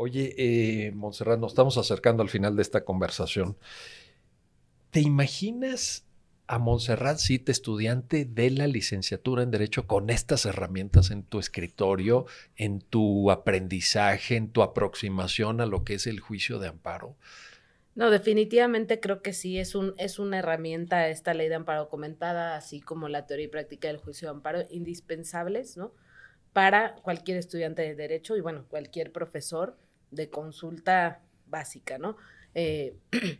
Oye, eh, Montserrat, nos estamos acercando al final de esta conversación. ¿Te imaginas a Montserrat te estudiante de la licenciatura en Derecho, con estas herramientas en tu escritorio, en tu aprendizaje, en tu aproximación a lo que es el juicio de amparo? No, definitivamente creo que sí, es, un, es una herramienta esta ley de amparo comentada, así como la teoría y práctica del juicio de amparo, indispensables, ¿no? Para cualquier estudiante de Derecho y, bueno, cualquier profesor de consulta básica, ¿no? Eh,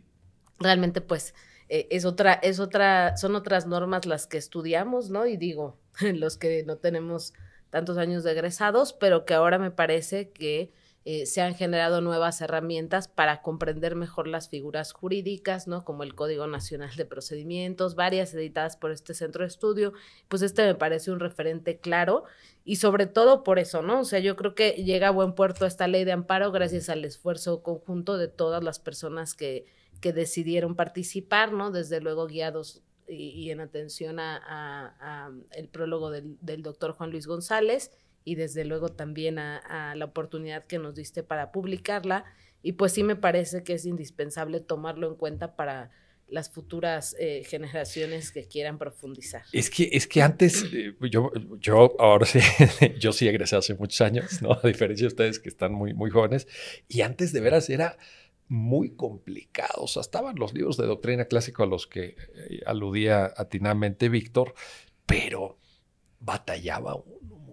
realmente, pues, eh, es otra, es otra, son otras normas las que estudiamos, ¿no? Y digo, los que no tenemos tantos años de egresados, pero que ahora me parece que eh, se han generado nuevas herramientas para comprender mejor las figuras jurídicas, ¿no? Como el Código Nacional de Procedimientos, varias editadas por este centro de estudio. Pues este me parece un referente claro y sobre todo por eso, ¿no? O sea, yo creo que llega a buen puerto esta ley de amparo gracias al esfuerzo conjunto de todas las personas que, que decidieron participar, ¿no? Desde luego guiados y, en atención a, el prólogo del doctor Juan Luis González y desde luego también a, la oportunidad que nos diste para publicarla. Y pues sí me parece que es indispensable tomarlo en cuenta para las futuras eh, generaciones que quieran profundizar. Es que, es que antes, eh, pues yo, yo ahora sí, yo sí egresé hace muchos años, ¿no? A diferencia de ustedes que están muy, muy jóvenes, y antes de veras era muy complicado. O sea, estaban los libros de doctrina clásico a los que eh, aludía atinamente Víctor, pero batallaba uno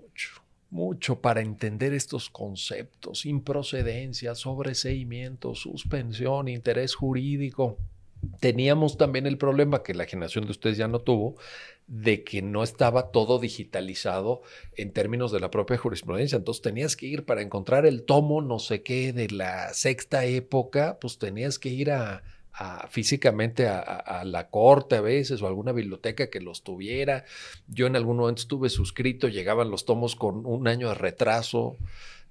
mucho para entender estos conceptos, improcedencia, sobreseimiento, suspensión, interés jurídico. Teníamos también el problema que la generación de ustedes ya no tuvo, de que no estaba todo digitalizado en términos de la propia jurisprudencia. Entonces tenías que ir para encontrar el tomo no sé qué de la sexta época, pues tenías que ir a, físicamente a, la corte a veces o alguna biblioteca que los tuviera. Yo en algún momento estuve suscrito, llegaban los tomos con un año de retraso.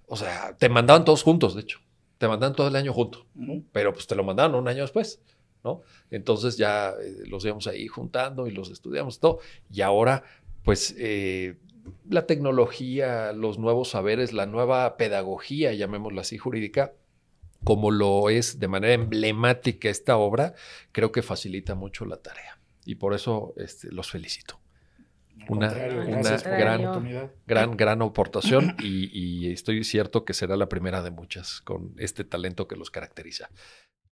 O sea, te mandaban todos juntos, de hecho. Te mandaban todo el año junto. Pero pues te lo mandaron un año después. ¿no? Entonces ya eh, los íbamos ahí juntando y los estudiamos todo. Y ahora, pues eh, la tecnología, los nuevos saberes, la nueva pedagogía, llamémosla así, jurídica, como lo es de manera emblemática esta obra, creo que facilita mucho la tarea. Y por eso este, los felicito. una, gran, gran, gran aportación y estoy cierto que será la primera de muchas con este talento que los caracteriza.